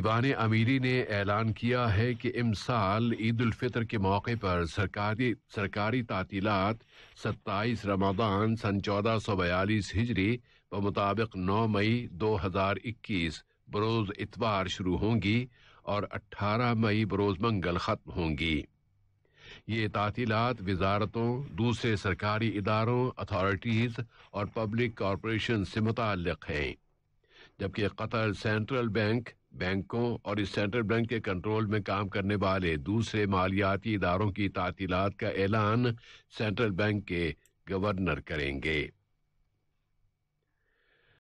इबान अमीरी ने ऐलान किया है कि इमसाल ईद उलफ़ितर के मौके पर सरकारी सरकारी तातीलत सत्ताईस रमादान सन चौदह सौ बयालीस हिजरी व मुताबिक नौ मई दो हज़ार इक्कीस बरोज़ इतवार शुरू होंगी और अट्ठारह मई बरोज़ मंगल ख़त्म होंगी ये तातीलत वजारतों दूसरे सरकारी इदारों अथॉरटीज़ और पब्लिक कॉरपोरेशन से मुतल हैं जबकि कतर सेंट्रल बैंक बैंकों और सेंट्रल बैंक के कंट्रोल में काम करने वाले दूसरे मालियाती इदारों की तातीलत का ऐलान सेंट्रल बैंक के गवर्नर करेंगे